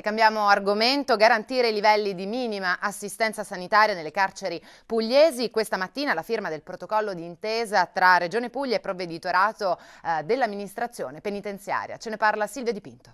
E cambiamo argomento, garantire i livelli di minima assistenza sanitaria nelle carceri pugliesi. Questa mattina la firma del protocollo di intesa tra Regione Puglia e provveditorato eh, dell'amministrazione penitenziaria. Ce ne parla Silvia Dipinto.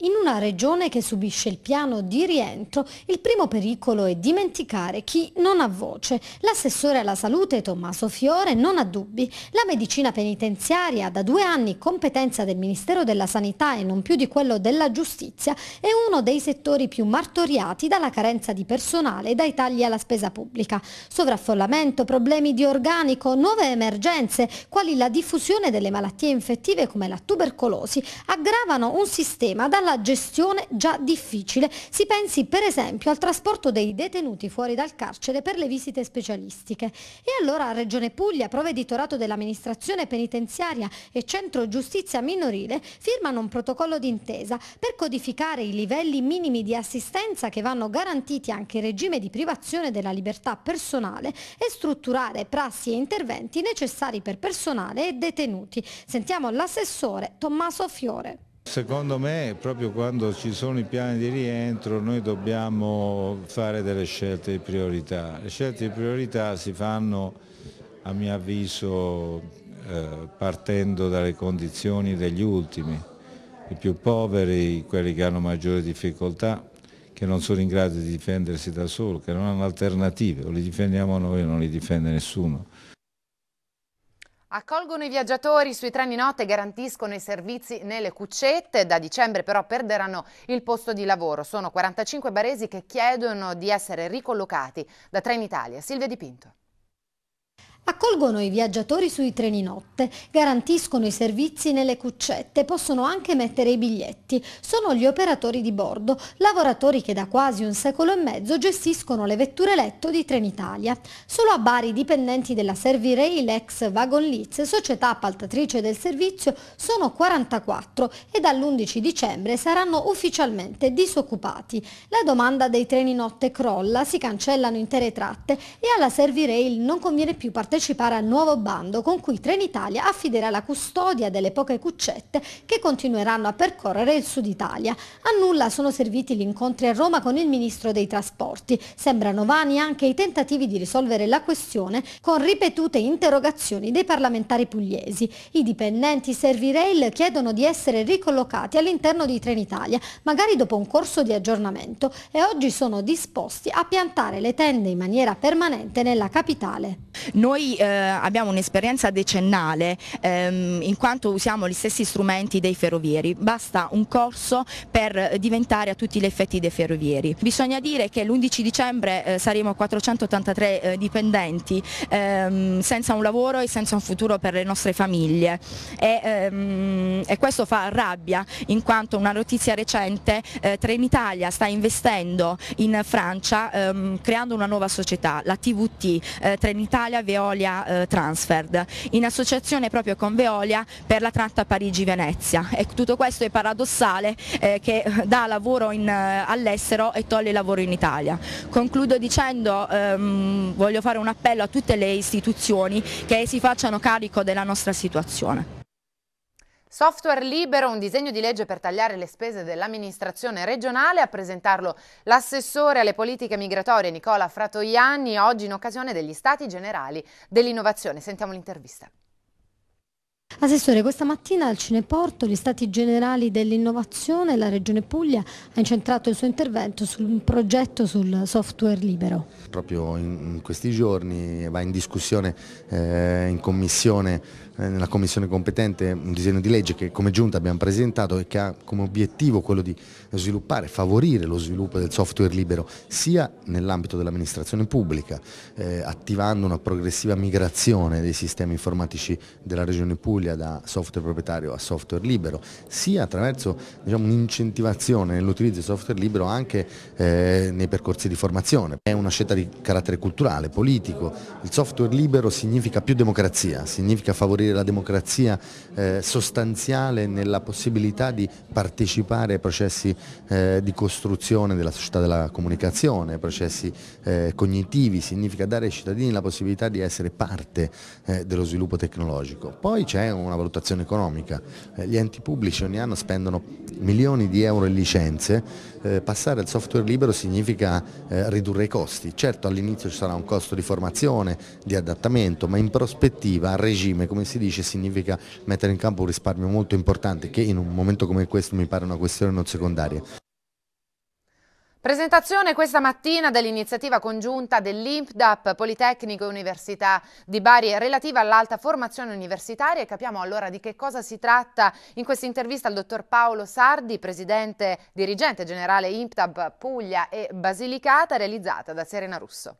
In una regione che subisce il piano di rientro, il primo pericolo è dimenticare chi non ha voce. L'assessore alla salute Tommaso Fiore non ha dubbi. La medicina penitenziaria, da due anni competenza del Ministero della Sanità e non più di quello della Giustizia, è uno dei settori più martoriati dalla carenza di personale e dai tagli alla spesa pubblica. Sovraffollamento, problemi di organico, nuove emergenze, quali la diffusione delle malattie infettive come la tubercolosi, aggravano un sistema dalla alla gestione già difficile. Si pensi per esempio al trasporto dei detenuti fuori dal carcere per le visite specialistiche. E allora Regione Puglia, Provveditorato dell'amministrazione penitenziaria e Centro Giustizia Minorile firmano un protocollo d'intesa per codificare i livelli minimi di assistenza che vanno garantiti anche in regime di privazione della libertà personale e strutturare prassi e interventi necessari per personale e detenuti. Sentiamo l'assessore Tommaso Fiore. Secondo me proprio quando ci sono i piani di rientro noi dobbiamo fare delle scelte di priorità. Le scelte di priorità si fanno a mio avviso eh, partendo dalle condizioni degli ultimi, i più poveri, quelli che hanno maggiore difficoltà, che non sono in grado di difendersi da soli, che non hanno alternative, o li difendiamo noi o non li difende nessuno. Accolgono i viaggiatori sui treni notte e garantiscono i servizi nelle cuccette, da dicembre però perderanno il posto di lavoro. Sono 45 baresi che chiedono di essere ricollocati da Trenitalia. Silvia Dipinto. Accolgono i viaggiatori sui treni notte, garantiscono i servizi nelle cuccette, possono anche mettere i biglietti. Sono gli operatori di bordo, lavoratori che da quasi un secolo e mezzo gestiscono le vetture letto di Trenitalia. Solo a Bari i dipendenti della Servirail ex Wagon Leeds, società appaltatrice del servizio, sono 44 e dall'11 dicembre saranno ufficialmente disoccupati. La domanda dei treni notte crolla, si cancellano intere tratte e alla Servirail non conviene più partecipare partecipare al nuovo bando con cui Trenitalia affiderà la custodia delle poche cuccette che continueranno a percorrere il sud Italia. A nulla sono serviti gli incontri a Roma con il ministro dei trasporti. Sembrano vani anche i tentativi di risolvere la questione con ripetute interrogazioni dei parlamentari pugliesi. I dipendenti Servirail chiedono di essere ricollocati all'interno di Trenitalia, magari dopo un corso di aggiornamento, e oggi sono disposti a piantare le tende in maniera permanente nella capitale. Noi eh, abbiamo un'esperienza decennale ehm, in quanto usiamo gli stessi strumenti dei ferrovieri, basta un corso per diventare a tutti gli effetti dei ferrovieri. Bisogna dire che l'11 dicembre eh, saremo 483 eh, dipendenti ehm, senza un lavoro e senza un futuro per le nostre famiglie e, ehm, e questo fa rabbia in quanto una notizia recente eh, Trenitalia sta investendo in Francia ehm, creando una nuova società, la TVT, eh, Trenitalia Veolia Veolia eh, Transferred, in associazione proprio con Veolia per la tratta Parigi-Venezia. E tutto questo è paradossale eh, che eh, dà lavoro eh, all'estero e toglie lavoro in Italia. Concludo dicendo, ehm, voglio fare un appello a tutte le istituzioni che si facciano carico della nostra situazione. Software libero, un disegno di legge per tagliare le spese dell'amministrazione regionale, a presentarlo l'assessore alle politiche migratorie Nicola Fratoianni, oggi in occasione degli Stati Generali dell'Innovazione. Sentiamo l'intervista. Assessore, questa mattina al Cineporto gli Stati Generali dell'Innovazione la Regione Puglia ha incentrato il suo intervento su un progetto sul software libero. Proprio in questi giorni va in discussione eh, in commissione eh, nella commissione competente un disegno di legge che come giunta abbiamo presentato e che ha come obiettivo quello di sviluppare, favorire lo sviluppo del software libero sia nell'ambito dell'amministrazione pubblica, eh, attivando una progressiva migrazione dei sistemi informatici della Regione Puglia da software proprietario a software libero, sia attraverso diciamo, un'incentivazione nell'utilizzo del software libero anche eh, nei percorsi di formazione. È una scelta di carattere culturale, politico. Il software libero significa più democrazia, significa favorire inserire la democrazia eh, sostanziale nella possibilità di partecipare ai processi eh, di costruzione della società della comunicazione, processi eh, cognitivi, significa dare ai cittadini la possibilità di essere parte eh, dello sviluppo tecnologico. Poi c'è una valutazione economica, eh, gli enti pubblici ogni anno spendono milioni di euro in licenze, eh, passare al software libero significa ridurre i costi, certo all'inizio ci sarà un costo di formazione, di adattamento, ma in prospettiva a regime come si si dice significa mettere in campo un risparmio molto importante che in un momento come questo mi pare una questione non secondaria. Presentazione questa mattina dell'iniziativa congiunta dell'IMPDAP Politecnico e Università di Bari relativa all'alta formazione universitaria e capiamo allora di che cosa si tratta in questa intervista al dottor Paolo Sardi, presidente dirigente generale IMPDAP Puglia e Basilicata realizzata da Serena Russo.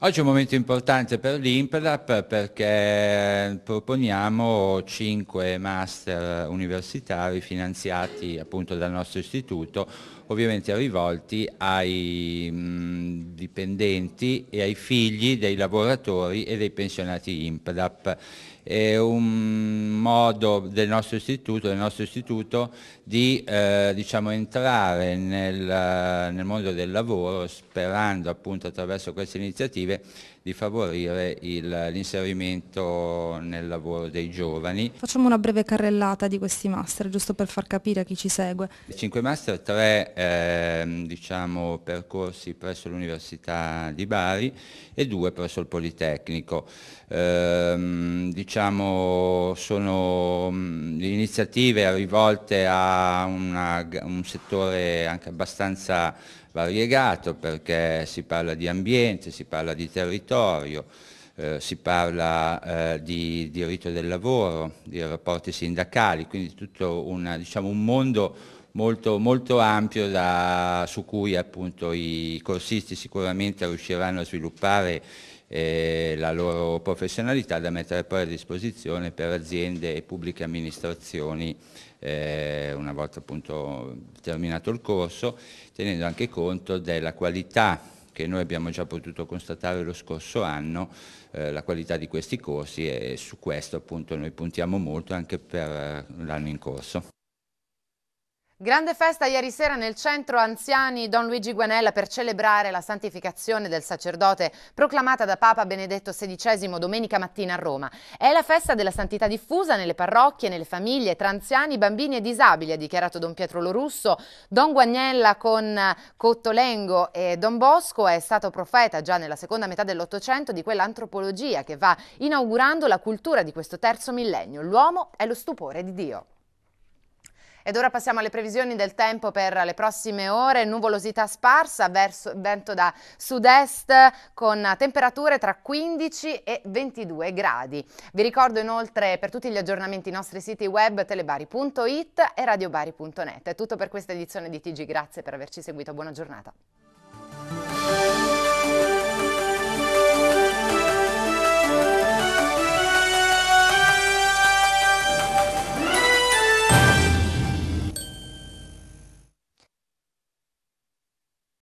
Oggi è un momento importante per l'Impelap perché proponiamo cinque master universitari finanziati appunto dal nostro istituto, ovviamente rivolti ai mm, dipendenti e ai figli dei lavoratori e dei pensionati Impelap è un modo del nostro istituto, del nostro istituto di eh, diciamo, entrare nel, nel mondo del lavoro sperando appunto attraverso queste iniziative di favorire l'inserimento nel lavoro dei giovani. Facciamo una breve carrellata di questi master, giusto per far capire a chi ci segue. Cinque master, tre eh, diciamo, percorsi presso l'Università di Bari e due presso il Politecnico. Eh, diciamo, sono mm, iniziative rivolte a una, un settore anche abbastanza variegato perché si parla di ambiente, si parla di territorio, territorio, eh, si parla eh, di diritto del lavoro, di rapporti sindacali, quindi tutto una, diciamo, un mondo molto, molto ampio da, su cui appunto i corsisti sicuramente riusciranno a sviluppare eh, la loro professionalità da mettere poi a disposizione per aziende e pubbliche amministrazioni eh, una volta appunto terminato il corso, tenendo anche conto della qualità che noi abbiamo già potuto constatare lo scorso anno eh, la qualità di questi corsi e su questo appunto noi puntiamo molto anche per eh, l'anno in corso. Grande festa ieri sera nel centro anziani Don Luigi Guanella per celebrare la santificazione del sacerdote proclamata da Papa Benedetto XVI domenica mattina a Roma. È la festa della santità diffusa nelle parrocchie, nelle famiglie, tra anziani, bambini e disabili, ha dichiarato Don Pietro Lorusso. Don Guagnella con Cottolengo e Don Bosco è stato profeta già nella seconda metà dell'Ottocento di quell'antropologia che va inaugurando la cultura di questo terzo millennio. L'uomo è lo stupore di Dio. Ed ora passiamo alle previsioni del tempo per le prossime ore. Nuvolosità sparsa, verso, vento da sud-est con temperature tra 15 e 22 gradi. Vi ricordo inoltre per tutti gli aggiornamenti i nostri siti web telebari.it e radiobari.net. È tutto per questa edizione di TG, grazie per averci seguito, buona giornata.